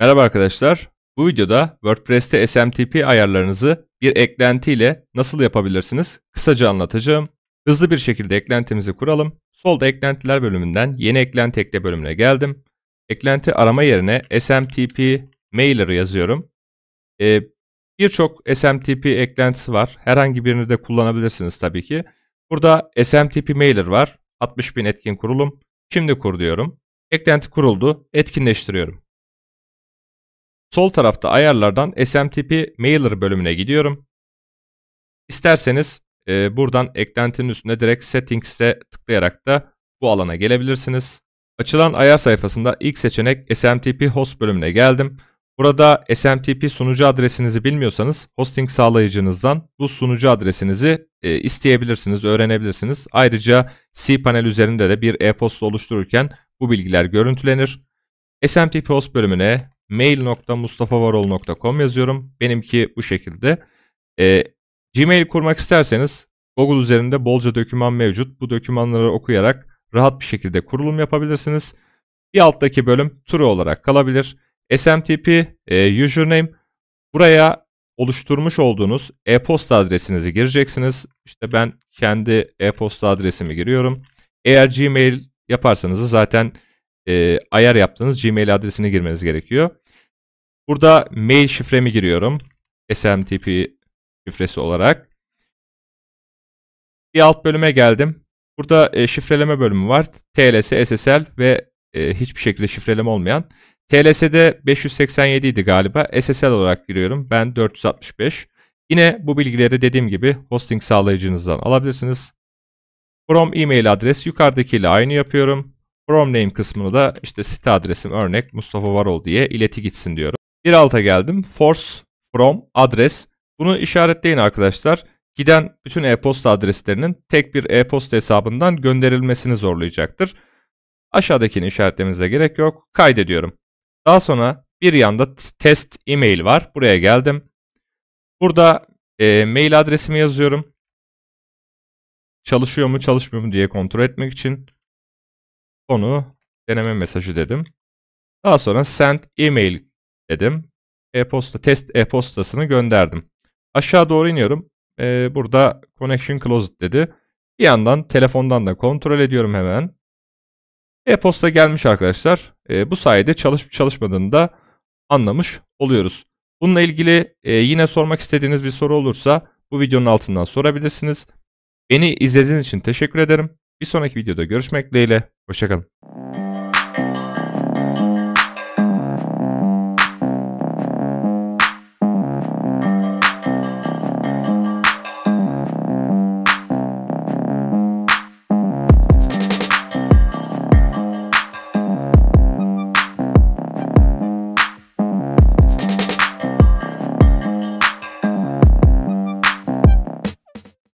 Merhaba arkadaşlar. Bu videoda WordPress'te SMTP ayarlarınızı bir eklentiyle nasıl yapabilirsiniz kısaca anlatacağım. Hızlı bir şekilde eklentimizi kuralım. Solda eklentiler bölümünden yeni eklenti ekle bölümüne geldim. Eklenti arama yerine SMTP Mailer yazıyorum. Ee, Birçok SMTP eklentisi var. Herhangi birini de kullanabilirsiniz tabii ki. Burada SMTP mailer var. 60.000 etkin kurulum. Şimdi kur diyorum. Eklenti kuruldu. Etkinleştiriyorum. Sol tarafta ayarlardan SMTP mailer bölümüne gidiyorum. İsterseniz e, buradan eklentinin üstüne direkt Settings'te tıklayarak da bu alana gelebilirsiniz. Açılan ayar sayfasında ilk seçenek SMTP host bölümüne geldim. Burada SMTP sunucu adresinizi bilmiyorsanız hosting sağlayıcınızdan bu sunucu adresinizi e, isteyebilirsiniz, öğrenebilirsiniz. Ayrıca cPanel üzerinde de bir e-posta oluştururken bu bilgiler görüntülenir. SMTP host bölümüne mail.mustafavarol.com yazıyorum. Benimki bu şekilde. E, Gmail kurmak isterseniz Google üzerinde bolca döküman mevcut. Bu dokümanları okuyarak rahat bir şekilde kurulum yapabilirsiniz. Bir alttaki bölüm true olarak kalabilir. SMTP e, username buraya oluşturmuş olduğunuz e-posta adresinizi gireceksiniz. İşte ben kendi e-posta adresimi giriyorum. Eğer Gmail yaparsanız zaten e, ayar yaptığınız Gmail adresini girmeniz gerekiyor. Burada mail şifremi giriyorum. SMTP şifresi olarak. Bir alt bölüme geldim. Burada e, şifreleme bölümü var. TLS, SSL ve e, hiçbir şekilde şifreleme olmayan. TLS'de 587 idi galiba. SSL olarak giriyorum. Ben 465. Yine bu bilgileri dediğim gibi hosting sağlayıcınızdan alabilirsiniz. From e-mail adres yukarıdakiyle aynı yapıyorum. From name kısmını da işte site adresim örnek Mustafa Varol diye ileti gitsin diyorum. Bir alta geldim. Force from adres. Bunu işaretleyin arkadaşlar. Giden bütün e-posta adreslerinin tek bir e-posta hesabından gönderilmesini zorlayacaktır. Aşağıdakini işaretlemenize gerek yok. Kaydediyorum. Daha sonra bir yanda test e-mail var. Buraya geldim. Burada e, mail adresimi yazıyorum. Çalışıyor mu çalışmıyor mu diye kontrol etmek için konu deneme mesajı dedim. Daha sonra send email dedim. E-posta test e-postasını gönderdim. Aşağı doğru iniyorum. Ee, burada connection closed dedi. Bir yandan telefondan da kontrol ediyorum hemen. E-posta gelmiş arkadaşlar. Ee, bu sayede çalışıp çalışmadığını da anlamış oluyoruz. Bununla ilgili e, yine sormak istediğiniz bir soru olursa bu videonun altından sorabilirsiniz. Beni izlediğiniz için teşekkür ederim. Bir sonraki videoda görüşmek dileğiyle. Hoşçakalın.